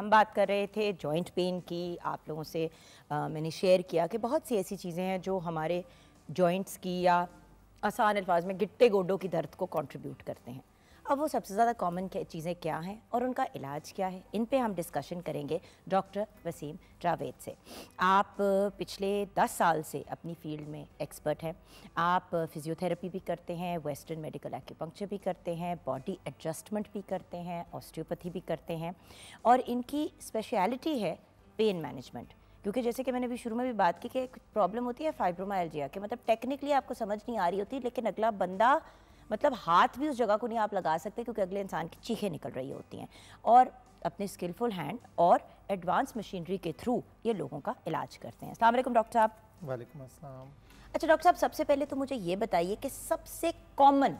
हम बात कर रहे थे जॉइंट पेन की आप लोगों से आ, मैंने शेयर किया कि बहुत सी ऐसी चीज़ें हैं जो हमारे जॉइंट्स की या आसान अल्फाज में गिट्टे गोडों की दर्द को कंट्रीब्यूट करते हैं अब वो सबसे ज़्यादा कॉमन चीज़ें क्या हैं और उनका इलाज क्या है इन पे हम डिस्कशन करेंगे डॉक्टर वसीम जावेद से आप पिछले दस साल से अपनी फील्ड में एक्सपर्ट हैं आप फिजियोथेरेपी भी करते हैं वेस्टर्न मेडिकल एक्यूपंक्चर भी करते हैं बॉडी एडजस्टमेंट भी करते हैं ऑस्टियोपैथी भी करते हैं और इनकी स्पेशलिटी है पेन मैनेजमेंट क्योंकि जैसे कि मैंने अभी शुरू में भी बात की कि एक प्रॉब्लम होती है फाइब्रोमाइलजिया के मतलब टेक्निकली आपको समझ नहीं आ रही होती लेकिन अगला बंदा मतलब हाथ भी उस जगह को नहीं आप लगा सकते क्योंकि अगले इंसान की चीखें निकल रही होती हैं और अपने स्किलफुल हैंड और एडवांस मशीनरी के थ्रू ये लोगों का इलाज करते हैं अल्लाह डॉक्टर साहब वालेकुम अस्सलाम अच्छा डॉक्टर साहब सबसे पहले तो मुझे ये बताइए कि सबसे कॉमन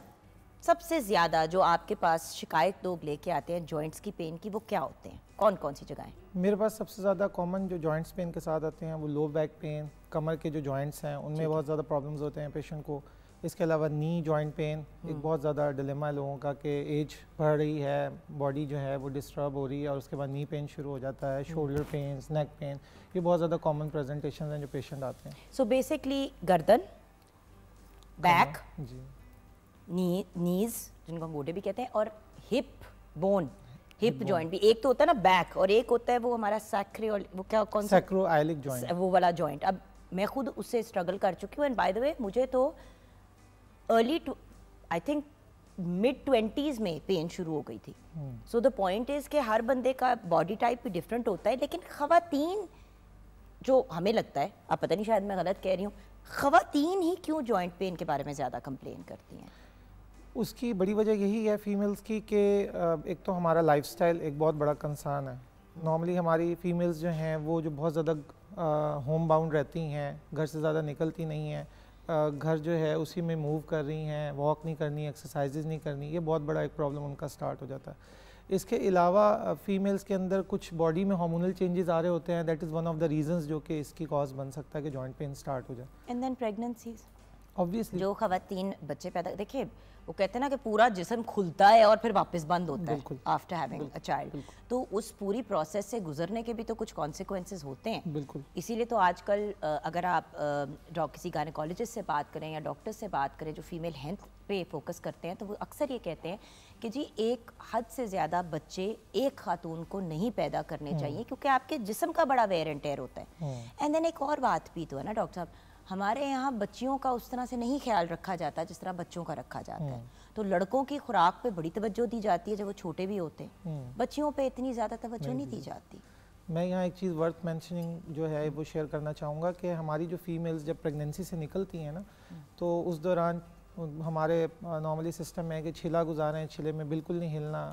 सबसे ज़्यादा जो आपके पास शिकायत लोग लेके आते हैं जॉइंट्स की पेन की वो क्या होते हैं कौन कौन सी जगहें मेरे पास सबसे ज़्यादा कॉमन जो जॉइंट्स पेन के साथ आते हैं वो लो बैक पेन कमर के जो जॉइंट्स हैं उनमें बहुत ज़्यादा प्रॉब्लम्स होते हैं पेशेंट को इसके अलावा नी जॉइंट पेन एक हम्म। बहुत ज़्यादा डिलेमा है लोगों का कि एज बढ़ रही है बॉडी जो है वो डिस्टर्ब हो रही है और उसके बाद नी पेन शुरू हो जाता है शोल्डर पेन नेक पेन ये बहुत ज़्यादा कॉमन प्रेजेंटेशन हैं जो पेशेंट आते हैं सो बेसिकली गर्दन बैक जी नी नीज जिनको गोडे भी कहते हैं और हिप बोन हिप जॉइंट भी एक तो होता है ना बैक और एक होता है वो हमारा सैक्रे वो क्या कौन सा जॉइंट वो वाला जॉइंट अब मैं खुद उससे स्ट्रगल कर चुकी हूँ एंड बाय द वे मुझे तो early I think mid twenties में पेन शुरू हो गई थी सो द पॉइंट इज़ के हर बंदे का बॉडी टाइप भी डिफरेंट होता है लेकिन ख़ातन जो हमें लगता है आप पता नहीं शायद मैं गलत कह रही हूँ खातन ही क्यों जॉइंट पेन के बारे में ज़्यादा कंप्लेन करती हैं उसकी बड़ी वजह यही है फीमेल्स की कि एक तो हमारा लाइफस्टाइल एक बहुत बड़ा कंसर्न है नॉर्मली हमारी फीमेल्स जो हैं वो जो बहुत ज़्यादा होम बाउंड रहती हैं घर से ज़्यादा निकलती नहीं हैं घर जो है उसी में मूव कर रही हैं वॉक नहीं करनी एक्सरसाइज़ नहीं करनी ये बहुत बड़ा एक प्रॉब्लम उनका स्टार्ट हो जाता है इसके अलावा फीमेल्स के अंदर कुछ बॉडी में हार्मोनल चेंजेस आ रहे होते हैं that is one of the reasons जो कि इसकी कॉज बन सकता है कि जॉइंट पेन स्टार्ट हो जाए एंड देन प्रेगनेंसीज ऑब्वियसली जो खातन बच्चे पैदा देखिए वो कहते हैं ना कि पूरा जिसम खुलता है और फिर वापस बंद होता है आफ्टर हैविंग अ चाइल्ड तो उस पूरी प्रोसेस से गुजरने के भी तो कुछ कॉन्सिक्वेंसेज होते हैं बिल्कुल इसीलिए तो आजकल अगर आप किसी गायनकोलॉजिस्ट से बात करें या डॉक्टर से बात करें जो फीमेल हेल्थ पे फोकस करते हैं तो वो अक्सर ये कहते हैं कि जी एक हद से ज़्यादा बच्चे एक खातून को नहीं पैदा करने हम्म। चाहिए क्योंकि आपके जिसम का बड़ा वेयर एंड टेयर होता है एंड हम्म। देन एक और बात भी तो है ना डॉक्टर साहब हमारे यहाँ बच्चियों का उस तरह से नहीं ख्याल रखा जाता जिस तरह बच्चों का रखा जाता है हम्म। तो लड़कों की खुराक पे बड़ी तवज्जो दी जाती है जब वो छोटे भी होते हैं हम्म। बच्चियों पे इतनी ज़्यादा तवज्जो नहीं, दी जाती मैं यहाँ एक चीज़ वर्थ मैंशनिंग जो है वो शेयर करना चाहूँगा कि हमारी जो फीमेल्स जब प्रेगनेंसी से निकलती हैं ना हम्म। तो उस दौरान हमारे नॉर्मली सिस्टम है कि छिला गुजारें छिले में बिल्कुल नहीं हिलना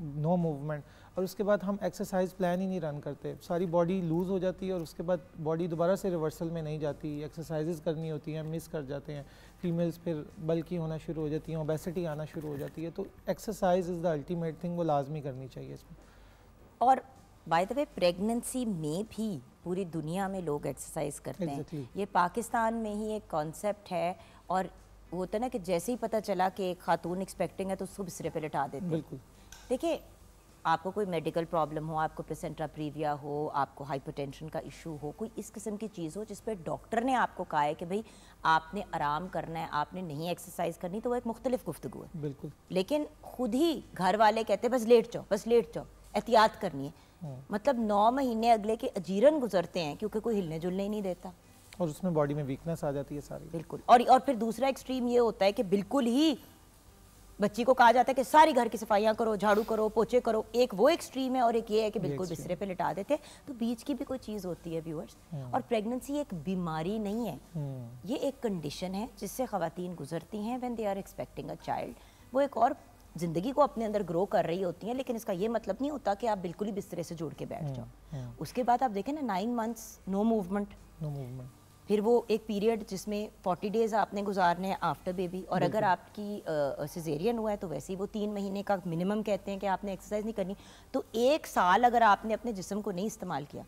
नो मूवमेंट और उसके बाद हम एक्सरसाइज प्लान ही नहीं रन करते सारी बॉडी लूज़ हो जाती है और उसके बाद बॉडी दोबारा से रिवर्सल में नहीं जाती एक्सरसाइजेज करनी होती हैं मिस कर जाते हैं फीमेल्स फिर बल्कि होना शुरू हो जाती हैं ओबेसिटी आना शुरू हो जाती है तो exercise is the ultimate thing वो लाजमी करनी चाहिए इसमें और बाय द वे प्रेगनेंसी में भी पूरी दुनिया में लोग एक्सरसाइज करते exactly. हैं ये पाकिस्तान में ही एक कॉन्सेप्ट है और वो होता तो ना कि जैसे ही पता चला कि एक खातून एक्सपेक्टिंग है तो उसको सिरे पर लिटा देते हैं देखिए आपको कोई मेडिकल प्रॉब्लम हो आपको प्लेसेंट्रा प्रीविया हो आपको हाइपरटेंशन का इशू हो कोई इस किस्म की चीज़ हो जिस पर डॉक्टर ने आपको कहा है कि भाई आपने आराम करना है आपने नहीं एक्सरसाइज करनी तो वो एक मुख्तलिफ गुफ्तु है बिल्कुल लेकिन खुद ही घर वाले कहते हैं बस लेट जाओ बस लेट जाओ एहतियात करनी है हाँ। मतलब नौ महीने अगले के अजीरन गुजरते हैं क्योंकि कोई हिलने जुलने ही नहीं देता और उसमें बॉडी में वीकनेस आ जाती है सारी बिल्कुल और और फिर दूसरा एक्सट्रीम ये होता है कि बिल्कुल ही बच्ची को कहा जाता है कि सारी घर की सफाइयाँ करो झाड़ू करो पोचे करो एक वो एक्सट्रीम है और एक ये है कि बिल्कुल बिस्तरे पे लिटा देते तो बीच की भी कोई चीज़ होती है व्यूअर्स हम्म। और प्रेगनेंसी एक बीमारी नहीं है हम्म। ये एक कंडीशन है जिससे खातन गुजरती हैं when they are expecting a child वो एक और ज़िंदगी को अपने अंदर ग्रो कर रही होती हैं लेकिन इसका ये मतलब नहीं होता कि आप बिल्कुल ही बिस्तरे से जोड़ के बैठ हम्म, जाओ उसके बाद आप देखें ना nine months no movement no movement फिर वो एक पीरियड जिसमें फोर्टी डेज आपने गुजारने हैं आफ्टर बेबी और अगर आपकी सिजेरियन हुआ है तो वैसे ही वो तीन महीने का मिनिमम कहते हैं कि आपने एक्सरसाइज नहीं करनी तो एक साल अगर आपने अपने जिसम को नहीं इस्तेमाल किया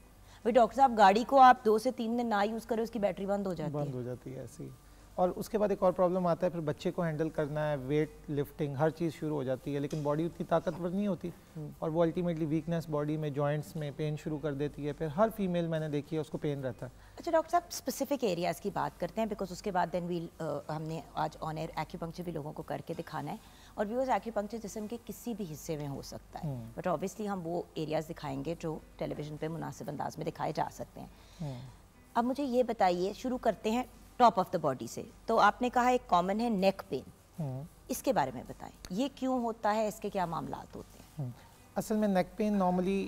भाई डॉक्टर साहब गाड़ी को आप दो से तीन दिन ना यूज़ करें उसकी बैटरी बंद हो जाती है बंद हो जाती है ऐसी और उसके बाद एक और प्रॉब्लम आता है फिर बच्चे को हैंडल करना है वेट लिफ्टिंग हर चीज़ शुरू हो जाती है लेकिन बॉडी उतनी ताकतवर नहीं होती हम्म। और वो अल्टीमेटली वीकनेस बॉडी में जॉइंट्स में पेन शुरू कर देती है फिर हर फीमेल मैंने देखी है उसको पेन रहता है अच्छा डॉक्टर साहब स्पेसिफिक एरियाज़ की बात करते हैं बिकॉज उसके बाद देन वील uh, हमने आज ऑन एयर एक्यूपंक्चर भी लोगों को करके दिखाना है और व्यूअर्स एक्यूपंक्चर जिसम के किसी भी हिस्से में हो सकता है बट हम्म। ऑब्वियसली हम वो एरियाज़ दिखाएंगे जो टेलीविज़न पर मुनासिब अंदाज में दिखाए जा सकते हैं हम्म। अब मुझे ये बताइए शुरू करते हैं टॉप ऑफ द बॉडी से तो आपने कहा एक कॉमन है नेक पेन हम्म। इसके बारे में बताएं ये क्यों होता है इसके क्या मामला होते हैं हम्म। असल में नेक पेन नॉर्मली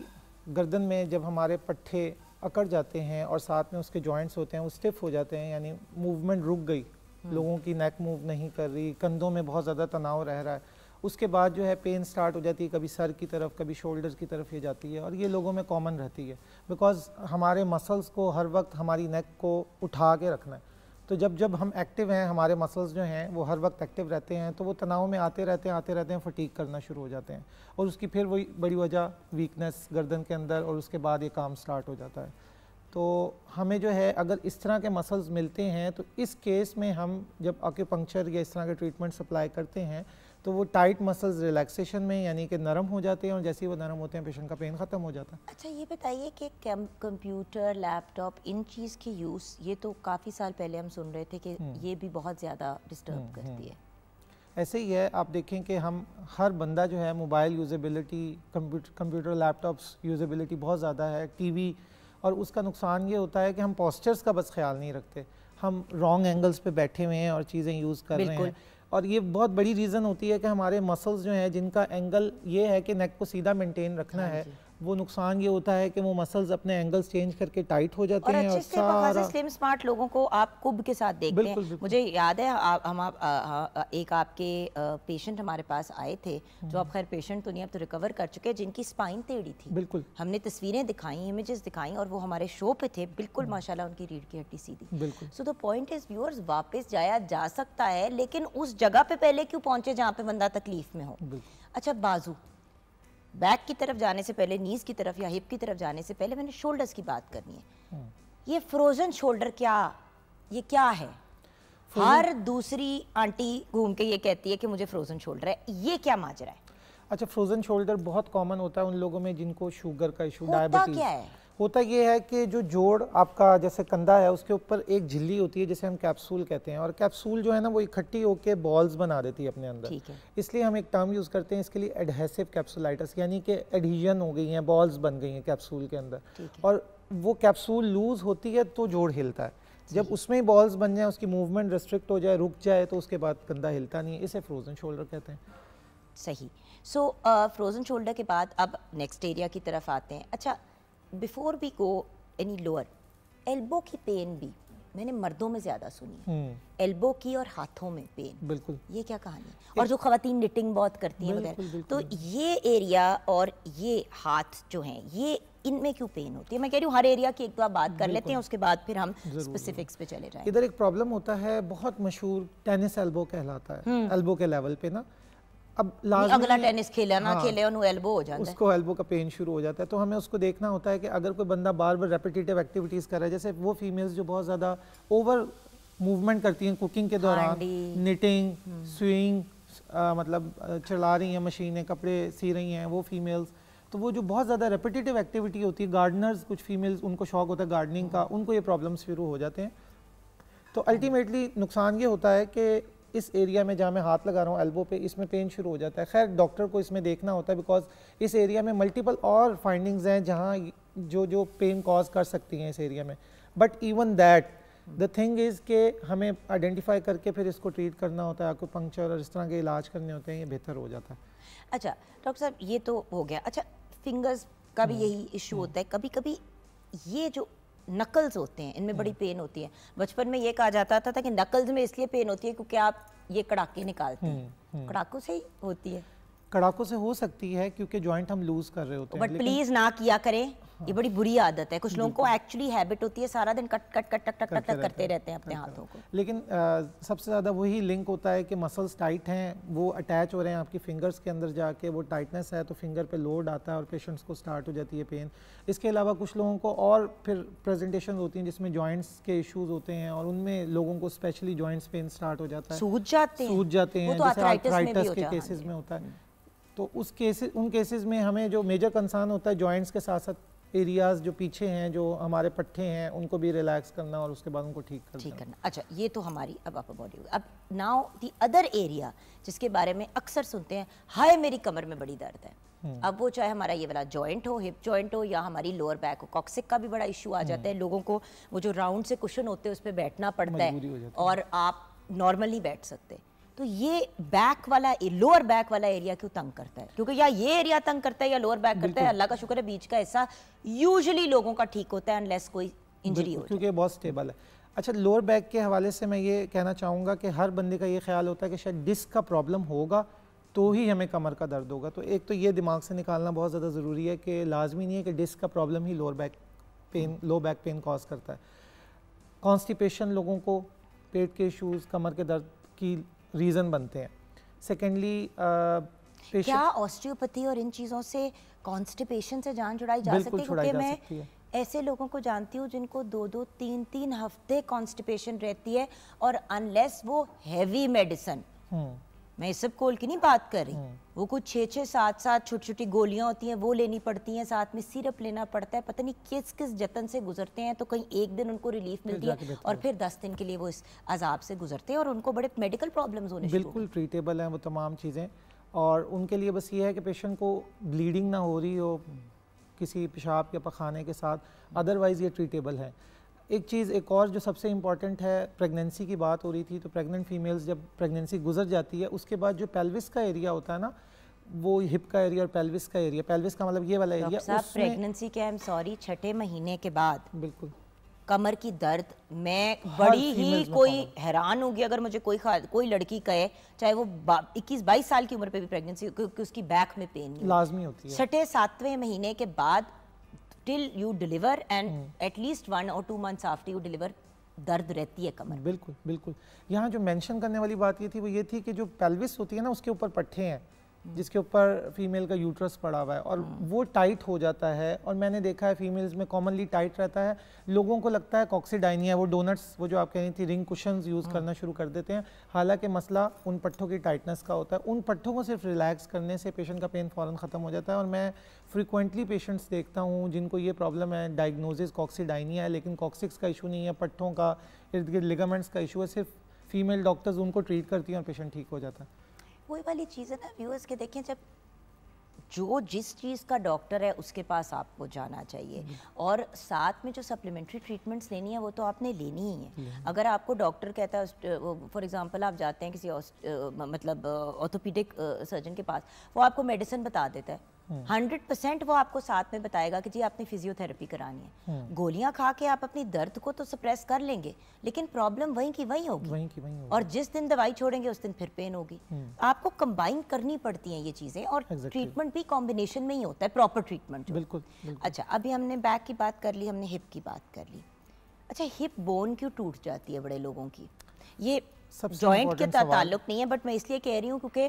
गर्दन में जब हमारे पट्ठे अकड़ जाते हैं और साथ में उसके जॉइंट्स होते हैं वो स्टिफ हो जाते हैं यानी मूवमेंट रुक गई हम्म। लोगों की नेक मूव नहीं कर रही कंधों में बहुत ज़्यादा तनाव रह रहा है उसके बाद जो है पेन स्टार्ट हो जाती है कभी सर की तरफ कभी शोल्डर की तरफ ये जाती है और ये लोगों में कॉमन रहती है बिकॉज हमारे मसल्स को हर वक्त हमारी नेक को उठा के रखना है तो जब जब हम एक्टिव हैं हमारे मसल्स जो हैं वो हर वक्त एक्टिव रहते हैं तो वो तनाव में आते रहते हैं आते रहते हैं फटीक करना शुरू हो जाते हैं और उसकी फिर वही बड़ी वजह वीकनेस गर्दन के अंदर और उसके बाद ये काम स्टार्ट हो जाता है तो हमें जो है अगर इस तरह के मसल्स मिलते हैं तो इस केस में हम जब आक्यूपंक्चर या इस तरह के ट्रीटमेंट सप्लाई करते हैं तो वो टाइट मसल्स रिलैक्सेशन में यानी कि नरम हो जाते हैं और जैसे ही वो नरम होते हैं पेशेंट का पेन ख़त्म हो जाता है अच्छा ये बताइए कि कंप्यूटर लैपटॉप इन चीज़ के यूज़ ये तो काफ़ी साल पहले हम सुन रहे थे कि हम्म। ये भी बहुत ज़्यादा डिस्टर्ब हम्म, करती हम्म। है ऐसे ही है आप देखें कि हम हर बंदा जो है mobile usability computer laptops usability बहुत ज़्यादा है टी और उसका नुकसान ये होता है कि हम पॉस्चर्स का बस ख्याल नहीं रखते हम रॉन्ग एंगल्स पे बैठे हुए हैं और चीज़ें यूज़ कर रहे हैं और ये बहुत बड़ी रीज़न होती है कि हमारे मसल्स जो हैं जिनका एंगल ये है कि नेक को सीधा मेंटेन रखना हाँ है वो नुकसान ये होता है कि वो मसल्स अपने एंगल्स चेंज करके टाइट हो जाते और हैं और सारा स्लिम स्मार्ट लोगों को आप कुब के साथ देखते बिल्कुल, हैं बिल्कुल। मुझे याद है आप हम आप एक आपके पेशेंट हमारे पास आए थे हम्म। जो आप खैर पेशेंट तो नहीं अब तो रिकवर कर चुके हैं जिनकी स्पाइन टेढ़ी थी बिल्कुल हमने तस्वीरें दिखाई इमेजेस दिखाई और वो हमारे शो पे थे बिल्कुल हम्म। माशाल्लाह उनकी रीढ़ की हड्डी सीधी बिल्कुल so the point is viewers वापस जाया जा सकता है लेकिन उस जगह पे पहले क्यों पहुंचे जहाँ पे बंदा तकलीफ में हो अच्छा बाजू बैक की तरफ जाने से पहले नीज की तरफ या हिप की तरफ जाने से पहले मैंने शोल्डर्स की बात करनी है हम्म। ये फ्रोजन शोल्डर क्या ये क्या है हर दूसरी आंटी घूम के ये कहती है कि मुझे फ्रोजन शोल्डर है ये क्या माजरा है अच्छा फ्रोजन शोल्डर बहुत कॉमन होता है उन लोगों में जिनको शुगर का इशू डायबिटीज क्या है होता यह है कि जो जोड़ आपका जैसे कंधा है उसके ऊपर एक झिल्ली होती है जिसे हम कैप्सूल कहते हैं और कैप्सूल जो है ना वो इकट्ठी होकर बॉल्स बना देती है अपने अंदर है। इसलिए हम एक टर्म यूज़ करते हैं इसके लिए एडहेसिव कैप्सूलाइटिस यानी कि एडहीजन हो गई हैं बॉल्स बन गई हैं कैप्सूल के अंदर और वो कैप्सूल लूज़ होती है तो जोड़ हिलता है जब उसमें बॉल्स बन जाए उसकी मूवमेंट रिस्ट्रिक्ट हो जाए रुक जाए तो उसके बाद कंधा हिलता नहीं है इसे फ्रोजन शोल्डर कहते हैं सही सो फ्रोज़न शोल्डर के बाद अब नेक्स्ट एरिया की तरफ आते हैं अच्छा before we go any lower elbow की पेन भी मैंने मर्दों में ज़्यादा सुनी है एल्बो हम्म। की और हाथों में पेन बिल्कुल ये क्या कहानी है और जो खातन निटिंग बहुत करती हैं वगैरह तो ये एरिया और ये हाथ जो हैं ये इनमें क्यों पेन होती है मैं कह रही हूँ हर एरिया की एक बार बात कर लेते हैं उसके बाद फिर हम स्पेसिफिक्स पे चले जाए इधर एक प्रॉब्लम होता है बहुत मशहूर टेनिस एल्बो कहलाता है एल्बो हम्म। के लेवल पे ना अब अगला टेनिस खेला ना हाँ, खेले और एल्बो हो जाता है उसको एल्बो का पेन शुरू हो जाता है तो हमें उसको देखना होता है कि अगर कोई बंदा बार बार रेपिटेटिव एक्टिविटीज़ कर रहा है जैसे वो फीमेल्स जो बहुत ज़्यादा ओवर मूवमेंट करती हैं कुकिंग के दौरान निटिंग हाँ स्विंग हम्म। मतलब चला रही हैं मशीनें कपड़े सी रही हैं वो फीमेल्स तो वो जो बहुत ज़्यादा रेपिटेटिव एक्टिविटी होती है गार्डनर्स कुछ फीमेल्स उनको शौक होता है गार्डनिंग का उनको ये प्रॉब्लम शुरू हो जाते हैं तो अल्टीमेटली नुकसान ये होता है कि इस एरिया में जहाँ मैं हाथ लगा रहा हूँ एल्बो पे इसमें पेन शुरू हो जाता है खैर डॉक्टर को इसमें देखना होता है बिकॉज इस एरिया में मल्टीपल और फाइंडिंग्स हैं जहाँ जो जो पेन कॉज कर सकती हैं इस एरिया में but even that the thing is के हमें आइडेंटिफाई करके फिर इसको ट्रीट करना होता है आपको पंक्चर और इस तरह के इलाज करने होते हैं ये बेहतर हो जाता है अच्छा डॉक्टर साहब ये तो हो गया अच्छा फिंगर्स का भी हम्म। यही इशू होता है कभी कभी ये जो नकल्स होते हैं इनमें बड़ी पेन हम्म। होती है बचपन में ये कहा जाता था, था कि नकल्स में इसलिए पेन होती है क्योंकि आप ये कड़ाके निकालते हैं हम्म, हम्म। कड़ाकों से ही होती है कड़ाकों से हो सकती है क्योंकि ज्वाइंट हम लूज कर रहे होते हैं बट प्लीज ना किया करें ये बड़ी बुरी आदत है कुछ लोगों को एक्चुअली हैबिट होती है सारा दिन कट कट कट टक टक टक टक करते रहते हैं अपने हाथों को लेकिन सबसे ज़्यादा वही लिंक होता है कि मसल्स टाइट हैं वो अटैच हो रहे हैं आपकी फिंगर्स के अंदर जाके वो टाइटनेस है तो फिंगर पे लोड आता है और पेशेंट्स को स्टार्ट हो जाती है पेन इसके अलावा कुछ लोगों को और फिर प्रेजेंटेशन होती हैं जिसमें जॉइंट्स के इशूज़ होते हैं और उनमें लोगों को स्पेशली जॉइंट्स पेन स्टार्ट हो जाता है सूज जाते हैं सूज जाते हैं तो जैसे आर्थराइटिस के में होता है तो उस केसेस उन केसेस में हमें जो मेजर कंसर्न होता है जॉइंट्स के साथ साथ एरियाज जो पीछे हैं जो हमारे पट्टे हैं उनको भी रिलैक्स करना और उसके बाद उनको ठीक करना ठीक करना अच्छा ये तो हमारी अब अपर बॉडी अब नाउ द अदर एरिया जिसके बारे में अक्सर सुनते हैं हाय मेरी कमर में बड़ी दर्द है हम्म। अब वो चाहे हमारा ये वाला जॉइंट हो हिप जॉइंट हो या हमारी लोअर बैक हो कॉक्सिक का भी बड़ा इशू आ जाता है हम्म। लोगों को वो जो राउंड से कुशन होते हैं उस पर बैठना पड़ता है और आप नॉर्मली बैठ सकते हैं तो ये बैक वाला लोअर बैक वाला एरिया क्यों तंग करता है क्योंकि या ये एरिया तंग करता है या लोअर बैक करता है अल्लाह का शुक्र है बीच का हिस्सा यूजली लोगों का ठीक होता है अनलेस कोई इंजरी हो क्योंकि बहुत स्टेबल है अच्छा लोअर बैक के हवाले से मैं ये कहना चाहूँगा कि हर बंदे का ये ख्याल होता है कि शायद डिस्क का प्रॉब्लम होगा तो ही हमें कमर का दर्द होगा तो एक तो ये दिमाग से निकालना बहुत ज़्यादा ज़रूरी है कि लाजमी नहीं है कि डिस्क का प्रॉब्लम ही lower back pain low back pain cause करता है कॉन्स्टिपेशन लोगों को पेट के इशूज़ कमर के दर्द की रीज़न बनते हैं सेकेंडली uh, क्या ऑस्टियोपैथी और इन चीज़ों से कॉन्स्टिपेशन से जान जुड़ाई जा सकती है क्योंकि मैं ऐसे लोगों को जानती हूँ जिनको दो दो तीन तीन हफ्ते कॉन्स्टिपेशन रहती है और अनलेस वो हैवी हम्म। मेडिसन मैं सब कोल की नहीं बात कर रही हम्म। वो कुछ छः छः सात सात छोटी छोटी गोलियां होती हैं वो लेनी पड़ती हैं साथ में सिरप लेना पड़ता है पता नहीं किस किस जतन से गुजरते हैं तो कहीं एक दिन उनको रिलीफ मिलती है और फिर दस दिन के लिए वो इस अजाब से गुजरते हैं और उनको बड़े मेडिकल प्रॉब्लम्स होने बिल्कुल ट्रीटेबल हैं वो तमाम चीज़ें और उनके लिए बस ये है कि पेशेंट को ब्लीडिंग ना हो रही हो किसी पेशाब या पखाने के साथ अदरवाइज़ ये ट्रीटेबल है एक चीज़ एक और जो सबसे इम्पॉर्टेंट है प्रेगनेंसी की बात हो रही थी तो प्रेग्नेंट फीमेल्स जब प्रेगनेंसी गुजर जाती है उसके बाद जो पेल्विस का एरिया होता है ना वो हिप का एरिया और पेल्विस का एरिया पेल्विस का मतलब ये वाला एरिया उसमें प्रेगनेंसी के आई एम सॉरी छठे महीने के बाद बिल्कुल कमर की दर्द मैं बड़ी ही कोई हैरान होगी अगर मुझे कोई कोई लड़की कहे चाहे वो 21 22 साल की उम्र पे भी प्रेगनेंसी क्योंकि उसकी बैक में पेन लाजमी होती है छठे सातवें महीने के बाद till you deliver and at least one और two months after you deliver दर्द रहती है कमर बिल्कुल बिल्कुल यहाँ जो मेंशन करने वाली बात ये थी वो ये थी कि जो पेल्विस होती है ना उसके ऊपर पट्टे हैं जिसके ऊपर फीमेल का यूट्रस पड़ा हुआ है और हाँ। वो टाइट हो जाता है और मैंने देखा है फीमेल्स में कॉमनली टाइट रहता है लोगों को लगता है कॉक्सीडाइनिया वो डोनट्स वो जो आप कह रही थी रिंग कुशन यूज़ करना शुरू कर देते हैं हालांकि मसला उन पट्ठों की टाइटनेस का होता है उन पट्ठों को सिर्फ रिलैक्स करने से पेशेंट का पेन फ़ौरन ख़त्म हो जाता है और मैं फ्रिक्वेंटली पेशेंट्स देखता हूँ जिनको ये प्रॉब्लम है डायग्नोजिस कॉक्सीडाइनिया है लेकिन कॉक्सिक्स का इशू नहीं है पट्ठों का इर्द गिर्द लिगामेंट्स का इशू है सिर्फ फीमेल डॉक्टर्स उनको ट्रीट करती हैं और पेशेंट ठीक हो जाता है वही वाली चीज़ है ना व्यूअर्स के देखें जब जो जिस चीज़ का डॉक्टर है उसके पास आपको जाना चाहिए हम्म। और साथ में जो सप्लीमेंट्री ट्रीटमेंट्स लेनी है वो तो आपने लेनी ही है अगर आपको डॉक्टर कहता है फॉर एग्जांपल आप जाते हैं किसी मतलब ऑर्थोपीडिक सर्जन के पास वो आपको मेडिसिन बता देता है हम्म। हंड्रेड परसेंट वो आपको साथ में बताएगा कि जी आपने फिजियोथेरेपी करानी है हम्म। गोलियां खा के आप अपनी दर्द को तो सप्रेस कर लेंगे लेकिन प्रॉब्लम वहीं की वहीं होगी वहीं की वहीं होगी और जिस दिन दवाई छोड़ेंगे उस दिन फिर पेन होगी हम्म। आपको कंबाइन करनी पड़ती हैं ये चीज़ें और ट्रीटमेंट भी कॉम्बिनेशन में ही होता है प्रॉपर ट्रीटमेंट बिल्कुल अच्छा अभी हमने बैक की बात कर ली हमने हिप की बात कर ली अच्छा हिप बोन क्यों टूट जाती है बड़े लोगों की ये ज्वाइंट के ताल्लुक नहीं है बट मैं इसलिए कह रही हूँ क्योंकि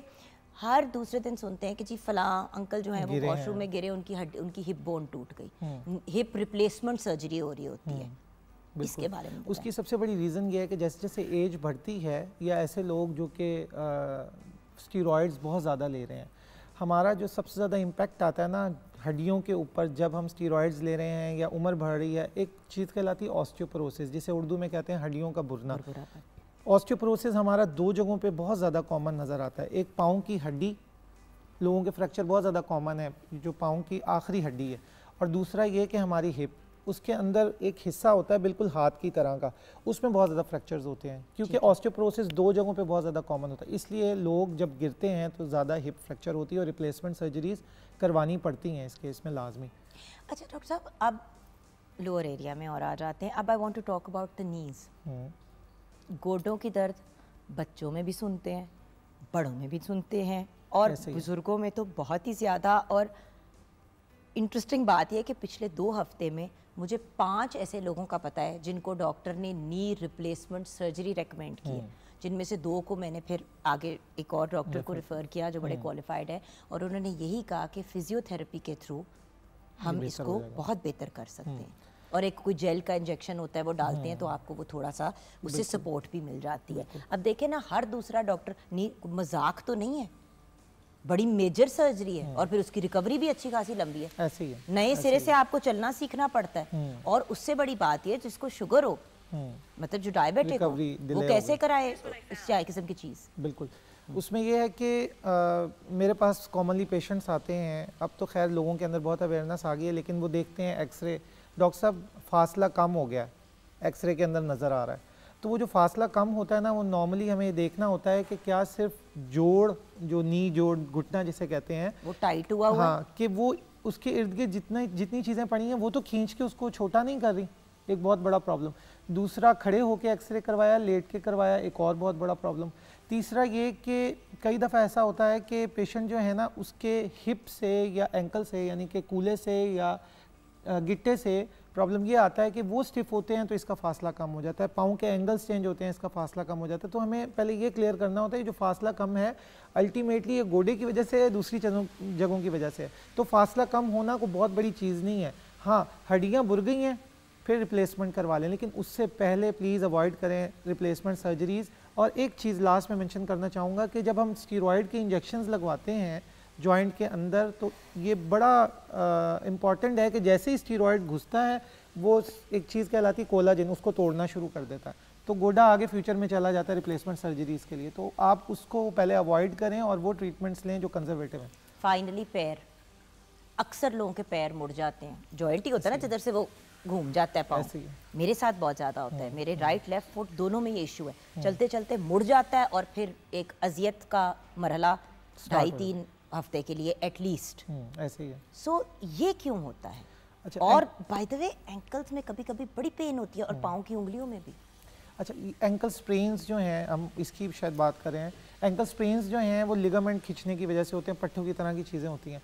हर दूसरे दिन सुनते हैं कि जी फला अंकल जो है वो वॉशरूम में गिरे उनकी हड्डी उनकी हिप बोन टूट गई हिप रिप्लेसमेंट सर्जरी हो रही होती है हम्म। इसके बारे में उसकी सबसे बड़ी रीज़न ये है कि जैसे जैसे एज बढ़ती है या ऐसे लोग जो कि स्टीरोड्स बहुत ज़्यादा ले रहे हैं हमारा जो सबसे ज़्यादा इम्पैक्ट आता है ना हड्डियों के ऊपर जब हम स्टीरोड्स ले रहे हैं या उम्र बढ़ रही है एक चीज़ कहलाती है ऑस्टियोपोरोसिस जिसे उर्दू में कहते हैं हड्डियों का बुरना ऑस्टियोपोरोसिस हमारा दो जगहों पे बहुत ज़्यादा कॉमन नज़र आता है एक पाँव की हड्डी लोगों के फ्रैक्चर बहुत ज़्यादा कॉमन है जो पाँव की आखिरी हड्डी है और दूसरा ये कि हमारी हिप उसके अंदर एक हिस्सा होता है बिल्कुल हाथ की तरह का उसमें बहुत ज़्यादा फ्रैक्चर्स होते हैं क्योंकि ऑस्टियोप्रोसिस दो जगहों पे बहुत ज़्यादा कॉमन होता है इसलिए लोग जब गिरते हैं तो ज़्यादा हिप फ्रैक्चर होती है और रिप्लेसमेंट सर्जरीज करवानी पड़ती हैं इस केस में लाजमी अच्छा डॉक्टर साहब अब लोअर एरिया में और आ जाते हैं अब I want to talk about the knees गोडों की दर्द बच्चों में भी सुनते हैं बड़ों में भी सुनते हैं और बुज़ुर्गों में तो बहुत ही ज़्यादा और इंटरेस्टिंग बात यह कि पिछले दो हफ्ते में मुझे पांच ऐसे लोगों का पता है जिनको डॉक्टर ने नी रिप्लेसमेंट सर्जरी रेकमेंड की है जिनमें से दो को मैंने फिर आगे एक और डॉक्टर को रेफ़र किया जो बड़े क्वालिफाइड हम्म। है और उन्होंने यही कहा कि फिजियोथेरेपी के थ्रू हम इसको बहुत बेहतर कर सकते हैं हम्म। और एक कोई जेल का इंजेक्शन होता है वो डालते हैं तो हाँ। आपको वो थोड़ा सा उससे सपोर्ट भी मिल जाती है अब देखें ना हर दूसरा डॉक्टर मजाक तो नहीं है बड़ी मेजर सर्जरी है हाँ। और फिर उसकी रिकवरी भी अच्छी खासी लंबी है ऐसी है नए सिरे से आपको चलना सीखना पड़ता है हाँ। और उससे बड़ी बात यह जिसको शुगर हो मतलब जो डायबिटिक वो कैसे कराए इस किस्म की चीज़ बिल्कुल उसमें यह है कि आ, मेरे पास कॉमनली पेशेंट्स आते हैं अब तो खैर लोगों के अंदर बहुत अवेयरनेस आ गई है लेकिन वो देखते हैं एक्सरे डॉक्टर साहब फासला कम हो गया है एक्सरे के अंदर नज़र आ रहा है तो वो जो फासला कम होता है ना वो नॉर्मली हमें देखना होता है कि क्या सिर्फ जोड़ जो नी जोड़ घुटना जिसे कहते हैं वो टाइट हुआ हाँ कि वो उसके इर्द गिर्द जितना जितनी चीज़ें पड़ी हैं वो तो खींच के उसको छोटा नहीं कर रही एक बहुत बड़ा प्रॉब्लम दूसरा खड़े होकर एक्सरे करवाया लेट के करवाया एक और बहुत बड़ा प्रॉब्लम तीसरा ये कि कई दफ़ा ऐसा होता है कि पेशेंट जो है ना उसके हिप से या एंकल से यानी कि कूले से या गिट्टे से प्रॉब्लम ये आता है कि वो स्टिफ होते हैं तो इसका फासला कम हो जाता है पाँव के एंगल्स चेंज होते हैं इसका फासला कम हो जाता है तो हमें पहले ये क्लियर करना होता है कि जो फासला कम है अल्टीमेटली ये गोडे की वजह से है दूसरी जगहों की वजह से है तो फासला कम होना को बहुत बड़ी चीज़ नहीं है हाँ हड्डियाँ बुर गई हैं फिर रिप्लेसमेंट करवा लें लेकिन उससे पहले प्लीज़ अवॉइड करें रिप्लेसमेंट सर्जरीज़ और एक चीज़ लास्ट में मैंशन करना चाहूँगा कि जब हम स्टीरोइड के इंजेक्शन लगवाते हैं जॉइंट के अंदर तो ये बड़ा इम्पॉर्टेंट है कि जैसे ही स्टीरॉयड घुसता है वो एक चीज़ कहलाती है कोलाजिन उसको तोड़ना शुरू कर देता है तो गोडा आगे फ्यूचर में चला जाता है रिप्लेसमेंट सर्जरीज के लिए तो आप उसको पहले अवॉइड करें और वो ट्रीटमेंट्स लें जो कंजर्वेटिव हैं फाइनली पैर अक्सर लोगों के पैर मुड़ जाते हैं जॉइंट ही होता है ना जिधर से वो घूम जाता है पाँव मेरे साथ बहुत ज़्यादा होता है हम्म। मेरे राइट लेफ्ट फुट दोनों में ये इशू है हम्म। चलते चलते मुड़ जाता है और फिर एक अजियत का मरहला ढाई तीन हफ्ते के लिए एटलीस्ट हम्म, ऐसे ही है सो so, ये क्यों होता है अच्छा, और बाय द वे एंकल्स में कभी कभी बड़ी पेन होती है और हम्म। पाँव की उंगलियों में भी अच्छा एंकल स्प्रेन्स जो हैं हम इसकी शायद बात कर रहे हैं एंकल स्प्रेन्स जो हैं वो लिगामेंट खींचने की वजह से होते हैं पट्टों की तरह की चीज़ें होती हैं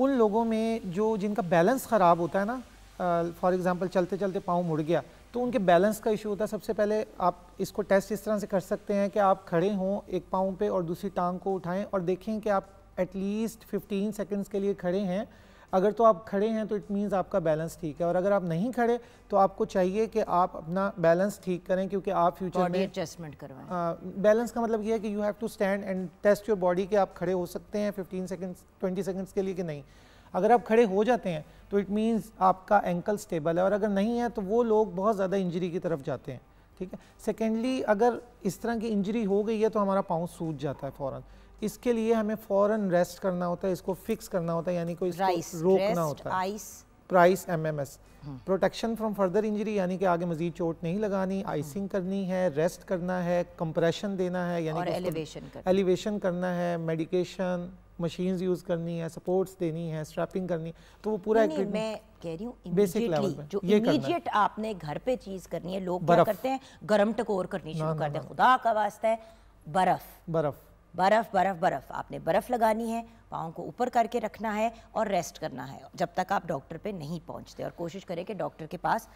उन लोगों में जो जिनका बैलेंस ख़राब होता है ना फॉर एग्ज़ाम्पल चलते चलते पाँव मुड़ गया तो उनके बैलेंस का इशू होता है सबसे पहले आप इसको टेस्ट इस तरह से कर सकते हैं कि आप खड़े हों एक पाँव पे और दूसरी टांग को उठाएं और देखें कि आप एटलीस्ट 15 सेकंड्स के लिए खड़े हैं अगर तो आप खड़े हैं तो इट मीन्स आपका बैलेंस ठीक है और अगर आप नहीं खड़े तो आपको चाहिए कि आप अपना बैलेंस ठीक करें क्योंकि आप फ्यूचर में एडजस्टमेंट करवाएं बैलेंस हाँ, का मतलब ये है कि you have to stand and test your body कि आप खड़े हो सकते हैं 15 सेकंड्स 20 सेकंड्स के लिए कि नहीं अगर आप खड़े हो जाते हैं तो इट मीन्स आपका एंकल स्टेबल है और अगर नहीं है तो वो लोग बहुत ज़्यादा इंजरी की तरफ जाते हैं ठीक है सेकेंडली अगर इस तरह की इंजरी हो गई है तो हमारा पाँव सूझ जाता है फ़ौरन इसके लिए हमें फॉरन रेस्ट करना होता है इसको फिक्स करना होता है यानी कोई रोकना होता है ice price MMS protection from further injury यानी कि आगे मजीद चोट नहीं लगानी आइसिंग हम्म। करनी है रेस्ट करना है कंप्रेशन देना है यानी एलिवेशन करना। एलिवेशन करना है मेडिकेशन मशीन यूज करनी है सपोर्ट्स देनी है स्ट्रैपिंग करनी तो वो पूरा नहीं, मैं कह रही हूँ बेसिक लेवल पे जो इमीडिएट आपने घर पे चीज करनी है लोग क्या करते हैं गर्म टकोर करनी शुरू करते हैं खुदा का वास्ता है बर्फ बर्फ बर्फ़ बर्फ़ बर्फ़ आपने बर्फ़ लगानी है पाँव को ऊपर करके रखना है और रेस्ट करना है जब तक आप डॉक्टर पे नहीं पहुंचते और कोशिश करें कि डॉक्टर के पास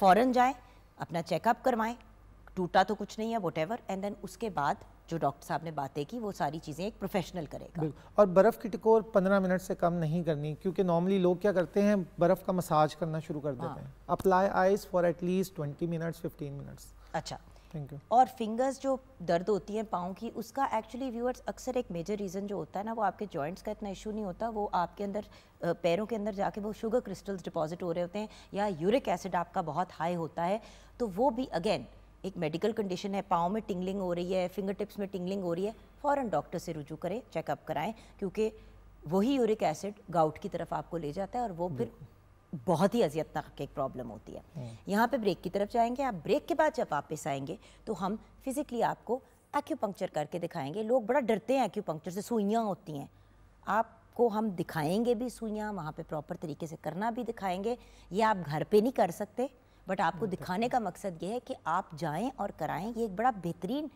फ़ौरन जाएं अपना चेकअप करवाएं टूटा तो कुछ नहीं है वट एंड देन उसके बाद जो डॉक्टर साहब ने बातें की वो सारी चीज़ें एक प्रोफेशनल करेगा और बर्फ़ की टिकोर पंद्रह मिनट से कम नहीं करनी क्योंकि नॉर्मली लोग क्या करते हैं बर्फ़ का मसाज करना शुरू कर देते हाँ। हैं apply ice for at least twenty minutes fifteen minutes अच्छा थैंक यू और फिंगर्स जो दर्द होती है पाँव की उसका एक्चुअली व्यूअर्स अक्सर एक मेजर रीज़न जो होता है ना वो आपके जॉइंट्स का इतना इशू नहीं होता वो आपके अंदर पैरों के अंदर जाके वो शुगर क्रिस्टल्स डिपॉजिट हो रहे होते हैं या यूरिक एसिड आपका बहुत हाई होता है तो वो भी अगेन एक मेडिकल कंडीशन है पाँव में टिंगलिंग हो रही है फिंगर टिप्स में टिंगलिंग हो रही है फ़ौरन डॉक्टर से रुजू करें चेकअप कराएं क्योंकि वही यूरिक एसिड गाउट की तरफ आपको ले जाता है और वो फिर बहुत ही अजियत तक एक प्रॉब्लम होती है हम्म। यहाँ पे ब्रेक की तरफ जाएंगे आप ब्रेक के बाद जब वापस आएंगे तो हम फिज़िकली आपको एक्यूपंक्चर करके दिखाएंगे लोग बड़ा डरते हैं एक्यूपंक्चर से सुइयाँ होती हैं आपको हम दिखाएंगे भी सुइयाँ वहाँ पे प्रॉपर तरीके से करना भी दिखाएंगे ये आप घर पे नहीं कर सकते बट आपको दिखाने का मकसद ये है कि आप जाएं और कराएं ये एक बड़ा बेहतरीन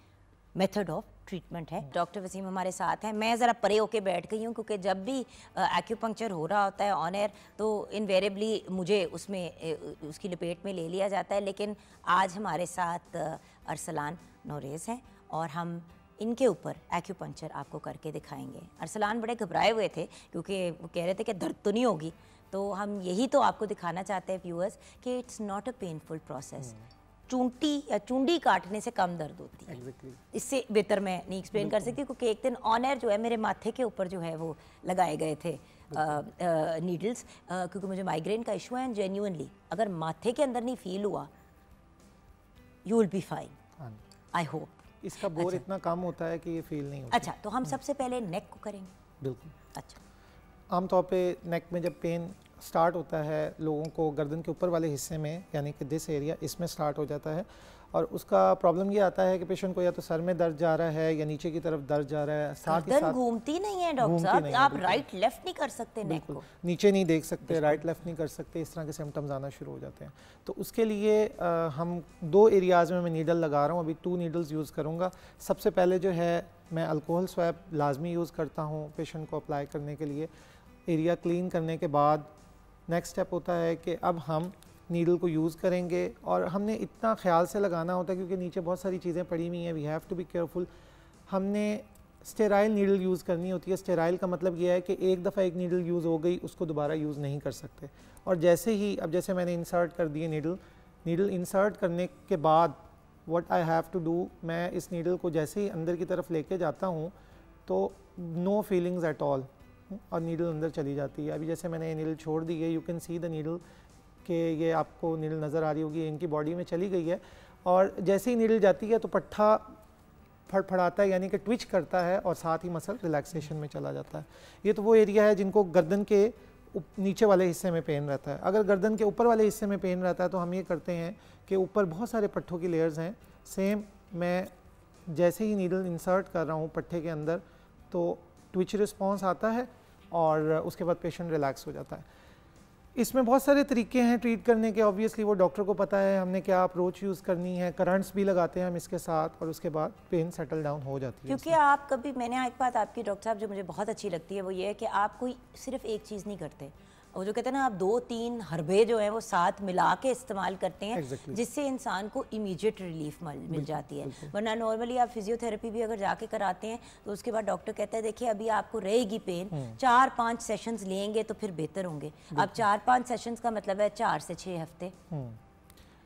मेथड ऑफ ट्रीटमेंट है डॉक्टर वसीम हमारे साथ हैं मैं ज़रा परे होके बैठ गई हूँ क्योंकि जब भी एक्यूपंक्चर हो रहा होता है ऑन एयर तो इनवेरेबली मुझे उसमें उसकी लपेट में ले लिया जाता है लेकिन आज हमारे साथ अरसलान नोरेज़ हैं और हम इनके ऊपर एक्यूपंक्चर आपको करके दिखाएंगे अरसलान बड़े घबराए हुए थे क्योंकि वो कह रहे थे कि दर्द तो नहीं होगी तो हम यही तो आपको दिखाना चाहते हैं व्यूअर्स कि it's not a painful process चूंटी या चूंडी काटने से कम दर्द होती है exactly. इससे बेहतर मैं नहीं एक्सप्लेन कर सकती क्योंकि एक दिन ऑन एयर जो है मेरे माथे के ऊपर जो है वो लगाए गए थे नीडल्स क्योंकि मुझे माइग्रेन का इशू है जेन्यूनली अगर माथे के अंदर नहीं फील हुआ you will be fine I hope इसका बोर अच्छा। इतना कम होता है कि ये फील नहीं होता अच्छा तो हम हाँ। सबसे पहले नेक को करेंगे बिल्कुल अच्छा आमतौर पे नेक में जब पेन स्टार्ट होता है लोगों को गर्दन के ऊपर वाले हिस्से में यानी कि दिस एरिया इसमें स्टार्ट हो जाता है और उसका प्रॉब्लम ये आता है कि पेशेंट को या तो सर में दर्द जा रहा है या नीचे की तरफ दर्द जा रहा है साथ ही साथ घूमती नहीं है डॉक्टर साहब आप राइट लेफ्ट नहीं कर सकते नेक को नीचे नहीं देख सकते राइट लेफ्ट नहीं कर सकते इस तरह के सिम्टम्स आना शुरू हो जाते हैं तो उसके लिए आ, हम दो एरियाज़ में मैं नीडल लगा रहा हूँ अभी टू नीडल्स यूज़ करूँगा सबसे पहले जो है मैं अल्कोहल स्वैप लाजमी यूज़ करता हूँ पेशेंट को अप्लाई करने के लिए एरिया क्लीन करने के बाद नेक्स्ट स्टेप होता है कि अब हम नीडल को यूज़ करेंगे और हमने इतना ख्याल से लगाना होता है क्योंकि नीचे बहुत सारी चीज़ें पड़ी हुई हैं we have to be careful हमने स्टेराइल नीडल यूज़ करनी होती है स्टेराइल का मतलब यह है कि एक दफ़ा एक नीडल यूज़ हो गई उसको दोबारा यूज़ नहीं कर सकते और जैसे ही अब जैसे मैंने इंसर्ट कर दिए नीडल नीडल इंसर्ट करने के बाद what I have to do मैं इस नीडल को जैसे ही अंदर की तरफ लेके जाता हूँ तो नो फीलिंग्स एट ऑल और नीडल अंदर चली जाती है अभी जैसे मैंने ये नीडल छोड़ दी है you can see the needle के ये आपको नीडल नज़र आ रही होगी इनकी बॉडी में चली गई है और जैसे ही नीडल जाती है तो पट्ठा फड़फड़ाता है यानी कि ट्विच करता है और साथ ही मसल रिलैक्सेशन में चला जाता है ये तो वो एरिया है जिनको गर्दन के नीचे वाले हिस्से में पेन रहता है अगर गर्दन के ऊपर वाले हिस्से में पेन रहता है तो हम ये करते हैं कि ऊपर बहुत सारे पट्ठों की लेयर्स हैं सेम मैं जैसे ही नीडल इंसर्ट कर रहा हूँ पट्ठे के अंदर तो ट्विच रिस्पॉन्स आता है और उसके बाद पेशेंट रिलैक्स हो जाता है इसमें बहुत सारे तरीके हैं ट्रीट करने के ऑब्वियसली वो डॉक्टर को पता है हमने क्या अप्रोच यूज़ करनी है करंट्स भी लगाते हैं हम इसके साथ और उसके बाद पेन सेटल डाउन हो जाती है क्योंकि आप कभी मैंने एक बात आपकी डॉक्टर साहब जो मुझे बहुत अच्छी लगती है वो ये है कि आप कोई सिर्फ एक चीज़ नहीं करते वो जो कहते हैं ना आप दो तीन हरबे जो है वो साथ मिला के इस्तेमाल करते हैं exactly. जिससे इंसान को इमीडिएट रिलीफ मिल जाती है वरना नॉर्मली आप फिजियोथेरेपी भी अगर जाके कराते हैं तो उसके बाद डॉक्टर कहता है देखिए अभी आपको रहेगी पेन हम्म। चार पाँच सेशंस लेंगे तो फिर बेहतर होंगे अब चार पाँच सेशंस का मतलब है चार से छः हफ्ते हम्म।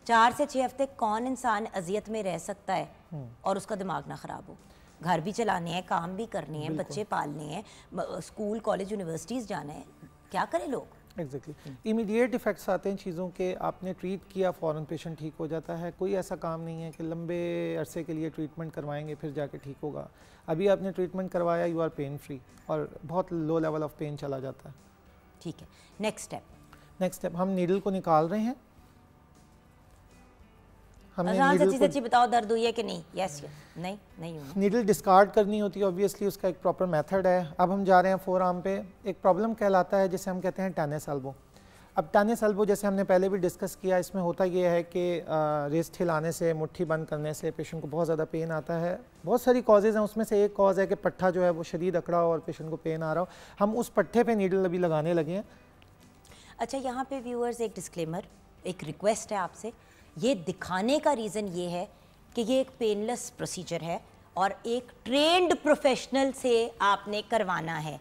चार से छः हफ्ते कौन इंसान अजियत में रह सकता है हम्म। और उसका दिमाग ना ख़राब हो घर भी चलाने हैं काम भी करने हैं बच्चे पालने हैं स्कूल कॉलेज यूनिवर्सिटीज़ जाना है क्या करें लोग एग्जैक्टली इमीडिएट इफेक्ट्स आते हैं चीज़ों के आपने ट्रीट किया फ़ौरन पेशेंट ठीक हो जाता है कोई ऐसा काम नहीं है कि लंबे अरसे के लिए ट्रीटमेंट करवाएंगे फिर जाके ठीक होगा अभी आपने ट्रीटमेंट करवाया यू आर पेन फ्री और बहुत लो लेवल ऑफ पेन चला जाता है ठीक है नेक्स्ट स्टेप नेक्स्ट स्टेप हम नीडल को निकाल रहे हैं नहीं नीडल डिस्कार्ड करनी होती है ऑब्वियसली उसका एक प्रॉपर मेथड है अब हम जा रहे हैं फोर आर्म पे एक प्रॉब्लम कहलाता है जिसे हम कहते हैं टैनिस एल्बो अब टैनिस एल्बो जैसे हमने पहले भी डिस्कस किया इसमें होता यह है कि रेस्ट हिलाने से मुट्ठी बंद करने से पेशेंट को बहुत ज़्यादा पेन आता है बहुत सारी कॉजेज़ हैं उसमें से एक कॉज है कि पट्ठा जो है वो शरीर अकड़ा हो और पेशेंट को पेन आ रहा हो हम उस पट्ठे पे नीडल अभी लगाने लगे हैं अच्छा यहाँ पे व्यूअर्स एक डिस्क्लेमर एक रिक्वेस्ट है आपसे ये दिखाने का रीज़न ये है कि ये एक पेनलेस प्रोसीजर है और एक ट्रेंड प्रोफेशनल से आपने करवाना है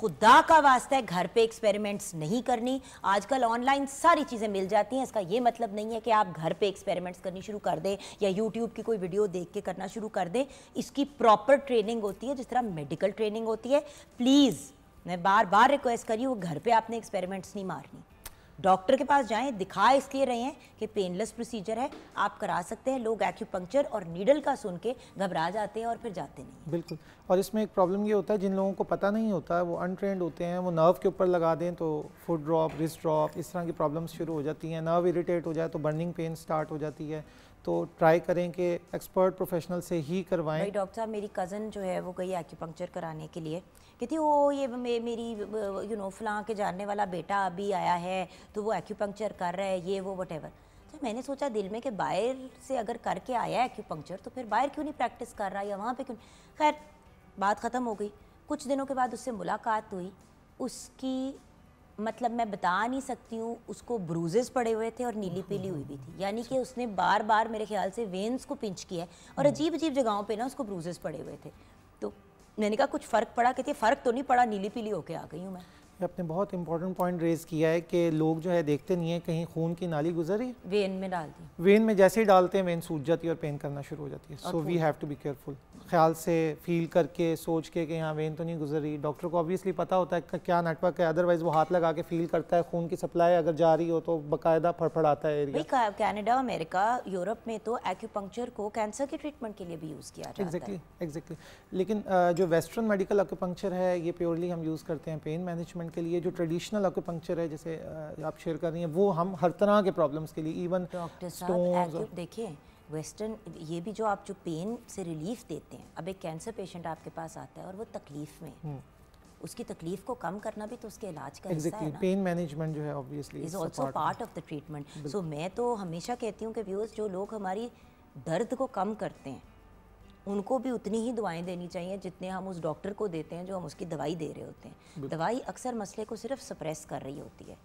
खुदा का वास्ता है घर पे एक्सपेरिमेंट्स नहीं करनी आजकल ऑनलाइन सारी चीज़ें मिल जाती हैं इसका ये मतलब नहीं है कि आप घर पे एक्सपेरिमेंट्स करनी शुरू कर दें या यूट्यूब की कोई वीडियो देख के करना शुरू कर दें इसकी प्रॉपर ट्रेनिंग होती है जिस तरह मेडिकल ट्रेनिंग होती है प्लीज़ मैं बार बार रिक्वेस्ट करी वो घर पर आपने एक्सपेरिमेंट्स नहीं मारनी डॉक्टर के पास जाएं दिखा इसलिए रहे हैं कि पेनलेस प्रोसीजर है आप करा सकते हैं लोग एक्यूपंक्चर और नीडल का सुन के घबरा जाते हैं और फिर जाते नहीं बिल्कुल और इसमें एक प्रॉब्लम ये होता है जिन लोगों को पता नहीं होता है वो अनट्रेंड होते हैं वो नर्व के ऊपर लगा दें तो फुट ड्रॉप रिस्ट ड्रॉप इस तरह की प्रॉब्लम शुरू हो जाती हैं नर्व इरीटेट हो जाए तो बर्निंग पेन स्टार्ट हो जाती है तो ट्राई करें कि एक्सपर्ट प्रोफेशनल से ही करवाएं डॉक्टर साहब मेरी कज़न जो है वो गई एक्यूपंक्चर कराने के लिए कहती ओ ये मे, मेरी यू नो फलां के जानने वाला बेटा अभी आया है तो वो एक्यूपंक्चर कर रहा है ये वो वट तो मैंने सोचा दिल में कि बाहर से अगर करके आया है एक्यूपंक्चर तो फिर बाहर क्यों नहीं प्रैक्टिस कर रहा या वहाँ पर क्यों खैर बात ख़त्म हो गई कुछ दिनों के बाद उससे मुलाकात हुई उसकी मतलब मैं बता नहीं सकती हूँ उसको ब्रूजेस पड़े हुए थे और नीली पीली हम्म, हुई भी थी हम्म। यानी कि अच्छा। उसने बार बार मेरे ख्याल से वेंस को पिंच किया है और हम्म। अजीब अजीब जगहों पे ना उसको ब्रूजेस पड़े हुए थे मैंने कहा कुछ फ़र्क पड़ा कहती फ़र्क तो नहीं पड़ा नीली पीली होके आ गई हूँ मैं आपने बहुत इंपॉर्टेंट पॉइंट रेज किया है कि लोग जो है देखते नहीं है कहीं खून की नाली गुजरी वेन में डाल दी वेन में जैसे ही डालते हैं वेन सूज जाती है और पेन करना शुरू हो जाती है so we have to be careful ख्याल से फील करके सोच के कि यहाँ वेन तो नहीं गुजरी डॉक्टर को ऑब्वियसली पता होता है क्या नेटवर्क है अदरवाइज वो हाथ लगा के फील करता है खून की सप्लाई अगर जा रही हो तो बाकायदा फड़फड़ाता है एरिया कैनेडा अमेरिका यूरोप में तो एक्यूपंक्चर को कैंसर के ट्रीटमेंट के लिए भी यूज़ किया जाता है एग्जैक्टली लेकिन जो वेस्टर्न मेडिकल एक्यूपंक्चर है ये प्योरली हम यूज़ करते हैं पेन मैनेजमेंट के लिए जो ट्रेडिशनल आक्यूपंक्चर है जैसे आप शेयर कर रही हैं वो हम हर तरह के प्रॉब्लम्स के लिए इवन देखिए वेस्टर्न ये भी जो आप जो पेन से रिलीफ देते हैं अब एक कैंसर पेशेंट आपके पास आता है और वो तकलीफ में हम्म। उसकी तकलीफ को कम करना भी तो उसके इलाज का exactly. हिस्सा है ना पेन मैनेजमेंट जो है obviously is also part of the treatment so मैं तो हमेशा कहती हूँ कि व्यूअर्स जो लोग हमारी दर्द को कम करते हैं उनको भी उतनी ही दवाएं देनी चाहिए जितने हम उस डॉक्टर को देते हैं जो हम उसकी दवाई दे रहे होते हैं दवाई अक्सर मसले को सिर्फ सप्रेस कर रही होती है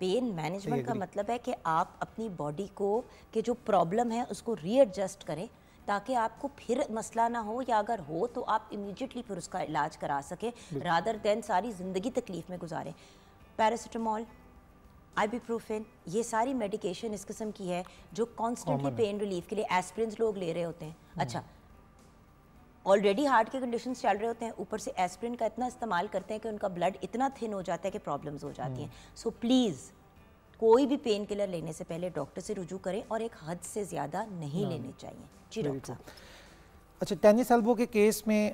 पेन मैनेजमेंट का मतलब है कि आप अपनी बॉडी को के जो प्रॉब्लम है उसको रीएडजस्ट करें ताकि आपको फिर मसला ना हो या अगर हो तो आप इमीडिएटली फिर उसका इलाज करा सकें रादर देन सारी ज़िंदगी तकलीफ़ में गुजारें पैरासीटामॉल आईबीप्रोफेन ये सारी मेडिकेशन इस किस्म की है जो कॉन्स्टेंटली पेन रिलीफ के लिए एस्प्रिन लोग ले रहे होते हैं हम्म। अच्छा ऑलरेडी हार्ट के कंडीशन चल रहे होते हैं ऊपर से एस्प्रिन का इतना इस्तेमाल करते हैं कि उनका ब्लड इतना थिन हो जाता है कि प्रॉब्लम्स हो जाती हैं सो हम्म। प्लीज़ कोई भी पेन किलर लेने से पहले डॉक्टर से रुजू करें और एक हद से ज़्यादा नहीं हाँ। लेने चाहिए जी डॉक्टर साहब अच्छा टेनिस एल्बो के केस में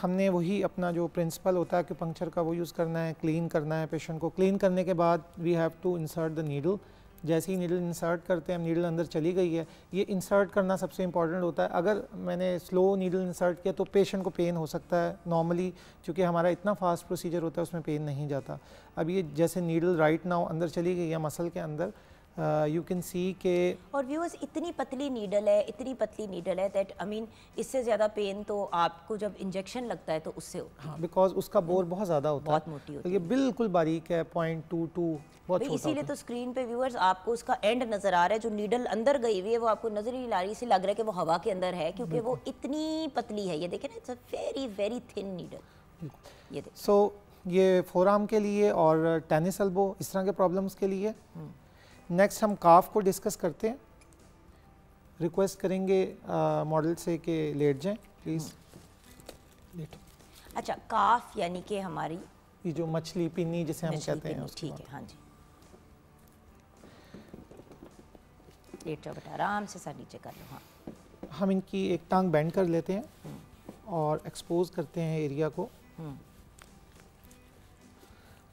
हमने वही अपना जो प्रिंसिपल होता है कि पंक्चर का वो यूज़ करना है क्लीन करना है पेशेंट को क्लीन करने के बाद we have to insert the needle जैसे ही नीडल इंसर्ट करते हैं नीडल अंदर चली गई है ये इंसर्ट करना सबसे इंपॉर्टेंट होता है अगर मैंने स्लो नीडल इंसर्ट किया तो पेशेंट को पेन हो सकता है नॉर्मली क्योंकि हमारा इतना फास्ट प्रोसीजर होता है उसमें पेन नहीं जाता अब ये जैसे नीडल राइट नाउ अंदर चली गई है मसल के अंदर यू कैन सी के और व्यूअर्स इतनी पतली नीडल है इतनी पतली नीडल है दैट आई मीन इससे ज़्यादा पेन तो आपको जब इंजेक्शन लगता है तो उससे होता हाँ बिकॉज उसका बोर hmm. बहुत ज़्यादा होता बहुत मोटी होती है ये बिल्कुल बारीक है पॉइंट टू टू बहुत इसीलिए तो स्क्रीन पे व्यूअर्स आपको उसका एंड नज़र आ रहा है जो नीडल अंदर गई हुई है वो आपको नज़र ही आ रही इसे लग रहा है कि वो हवा के अंदर है क्योंकि वो इतनी पतली है ये देखें ना it's a very very thin needle ये देखो सो ये फोर आर्म के लिए और टेनिस एल्बो इस तरह के प्रॉब्लम्स के लिए hmm. नेक्स्ट हम काफ को डिस्कस करते हैं रिक्वेस्ट करेंगे मॉडल से कि लेट जाएं प्लीज़ हम्म। लेट अच्छा काफ यानी कि हमारी ये जो मछली पिन्नी जिसे हम कहते हैं ठीक है हाँ जी लेट जाओ बेटा आराम से सर नीचे कर लो हाँ हम इनकी एक टांग बैंड कर लेते हैं हम्म। और एक्सपोज करते हैं एरिया को हम्म।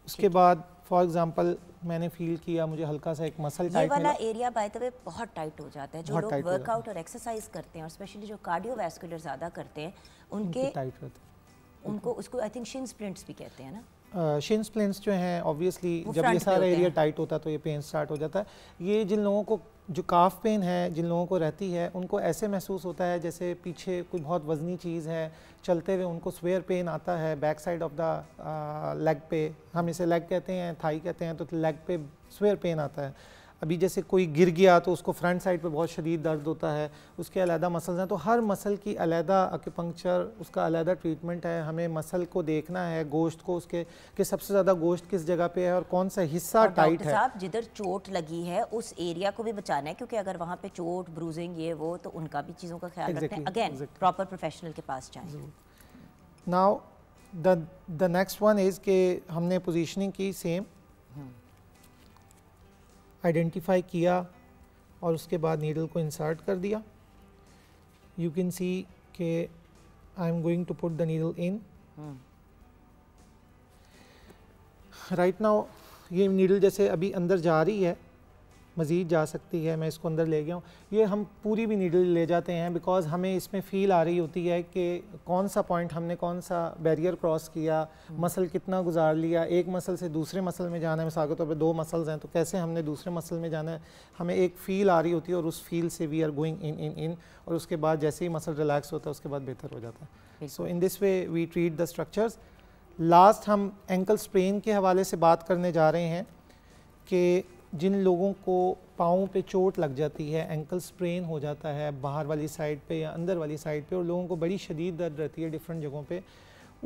उसके बाद फॉर एग्जांपल मैंने फील किया मुझे हल्का सा एक मसल टाइट वाला एरिया बाय द वे बहुत टाइट हो जाता है जो लोग वर्कआउट और एक्सरसाइज करते हैं और स्पेशली जो कार्डियोवैस्कुलर ज़्यादा करते हैं उनके टाइट होते हैं उनको उसको आई थिंक शिन स्प्लिंट्स भी कहते हैं ना शिन स्प्लिंट्स जो हैं ऑब्वियसली जब ये सारा एरिया टाइट होता है तो ये पेन स्टार्ट हो जाता है ये जिन लोगों को जो काफ पेन है जिन लोगों को रहती है उनको ऐसे महसूस होता है जैसे पीछे कोई बहुत वजनी चीज़ है चलते हुए उनको स्वेयर पेन आता है back side of the leg पे हम इसे लेग कहते हैं थाई कहते हैं तो लेग पे स्वेयर पेन आता है अभी जैसे कोई गिर गया तो उसको फ्रंट साइड पे बहुत शदीद दर्द होता है उसके अलहदा मसल्स हैं तो हर मसल की अलहदा अक्यूपंक्चर उसका अलहदा ट्रीटमेंट है हमें मसल को देखना है गोश्त को उसके कि सबसे ज़्यादा गोश्त किस जगह पे है और कौन सा हिस्सा टाइट है साहब जिधर चोट लगी है उस एरिया को भी बचाना है क्योंकि अगर वहाँ पर चोट ब्रूजिंग ये वो तो उनका भी चीज़ों का ख्याल exactly, रखना है अगेन प्रॉपर प्रोफेशनल के पास जाए now the next one is के हमने पोजिशनिंग की सेम आइडेंटिफाई किया और उसके बाद नीडल को इंसर्ट कर दिया यू कैन सी के I am going to put the needle in right now ये नीडल जैसे अभी अंदर जा रही है मज़ीद जा सकती है मैं इसको अंदर ले गया हूँ ये हम पूरी भी नीडल ले जाते हैं बिकॉज हमें इसमें फ़ील आ रही होती है कि कौन सा पॉइंट हमने कौन सा बैरियर क्रॉस किया मसल कितना गुजार लिया एक मसल से दूसरे मसल में जाना है मिसाल के तौर पर दो मसल्स हैं तो कैसे हमने दूसरे मसल में जाना है हमें एक फ़ील आ रही होती है और उस फील से we are going in in in और उसके बाद जैसे ही मसल रिलैक्स होता है उसके बाद बेहतर हो जाता है so in this way we treat the structures last हम एंकल स्प्रेन के हवाले से बात करने जा रहे हैं कि जिन लोगों को पाँव पे चोट लग जाती है एंकल स्प्रेन हो जाता है बाहर वाली साइड पे या अंदर वाली साइड पे और लोगों को बड़ी शदीद दर्द रहती है डिफरेंट जगहों पे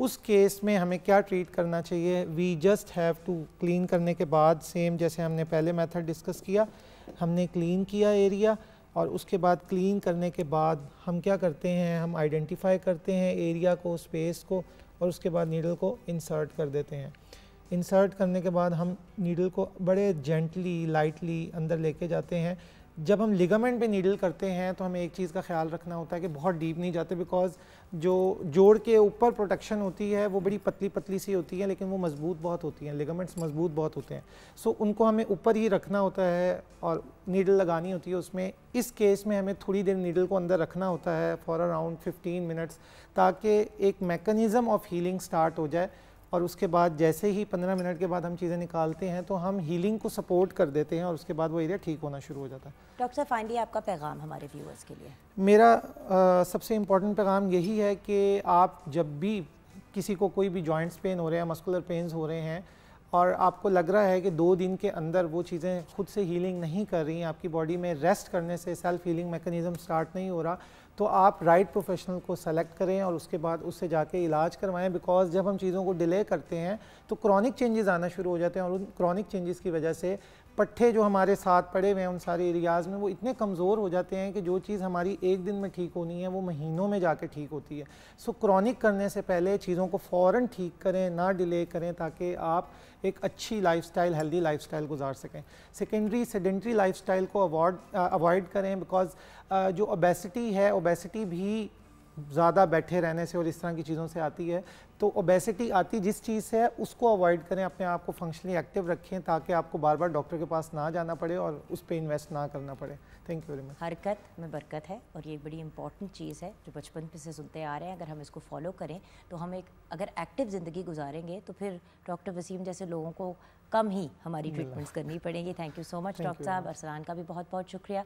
उस केस में हमें क्या ट्रीट करना चाहिए we just have to clean करने के बाद सेम जैसे हमने पहले मेथड डिस्कस किया हमने क्लीन किया एरिया और उसके बाद क्लीन करने के बाद हम क्या करते हैं हम आइडेंटिफाई करते हैं एरिया को स्पेस को और उसके बाद नीडल को इंसर्ट कर देते हैं इंसर्ट करने के बाद हम नीडल को बड़े जेंटली लाइटली अंदर लेके जाते हैं जब हम लिगामेंट पे नीडल करते हैं तो हमें एक चीज़ का ख्याल रखना होता है कि बहुत डीप नहीं जाते बिकॉज जो जोड़ के ऊपर प्रोटेक्शन होती है वो बड़ी पतली पतली सी होती है लेकिन वो मज़बूत बहुत होती हैं लिगामेंट्स मज़बूत बहुत होते हैं सो so, उनको हमें ऊपर ही रखना होता है और नीडल लगानी होती है उसमें इस केस में हमें थोड़ी देर नीडल को अंदर रखना होता है फॉर अराउंड फिफ़्टीन मिनट्स ताकि एक मेकनिज़म ऑफ हीलिंग स्टार्ट हो जाए और उसके बाद जैसे ही पंद्रह मिनट के बाद हम चीज़ें निकालते हैं तो हम हीलिंग को सपोर्ट कर देते हैं और उसके बाद वो एरिया ठीक होना शुरू हो जाता है डॉक्टर साहब फाइनली आपका पैगाम हमारे व्यूअर्स के लिए मेरा आ, सबसे इम्पोर्टेंट पैगाम यही है कि आप जब भी किसी को कोई भी जॉइंट्स पेन हो रहे हैं मस्कुलर पेन्स हो रहे हैं और आपको लग रहा है कि दो दिन के अंदर वो चीज़ें खुद से हीलिंग नहीं कर रही हैं आपकी बॉडी में रेस्ट करने से सेल्फ हीलिंग मेकनिज़म स्टार्ट नहीं हो रहा तो आप राइट प्रोफेशनल को सेलेक्ट करें और उसके बाद उससे जाके इलाज करवाएं बिकॉज जब हम चीज़ों को डिले करते हैं तो क्रॉनिक चेंजेस आना शुरू हो जाते हैं और उन क्रॉनिक चेंजेस की वजह से पट्ठे जो हमारे साथ पड़े हुए हैं उन सारे एरियाज़ में वो इतने कमज़ोर हो जाते हैं कि जो चीज़ हमारी एक दिन में ठीक होनी है वो महीनों में जाके ठीक होती है सो क्रॉनिक करने से पहले चीज़ों को फ़ौर ठीक करें ना डिले करें ताकि आप एक अच्छी lifestyle healthy lifestyle गुजार सकें सेकेंडरी सेडेंट्री लाइफ स्टाइल को अवॉर्ड अवॉइड करें बिकॉज जो ओबेसिटी है ओबेसिटी भी ज़्यादा बैठे रहने से और इस तरह की चीज़ों से आती है तो ओबेसिटी आती जिस चीज़ से है उसको अवॉइड करें अपने आप को फंक्शनली एक्टिव रखें ताकि आपको बार बार डॉक्टर के पास ना जाना पड़े और उस पर इन्वेस्ट ना करना पड़े थैंक यू वेरी मच हरकत में बरकत है और ये बड़ी इंपॉर्टेंट चीज़ है जो बचपन से सुनते आ रहे हैं अगर हम इसको फॉलो करें तो हम एक अगर एक्टिव ज़िंदगी गुजारेंगे तो फिर डॉक्टर वसीम जैसे लोगों को कम ही हमारी ट्रीटमेंट्स करनी पड़ेंगी thank you so much doctor साहब अरसलान का भी बहुत बहुत शुक्रिया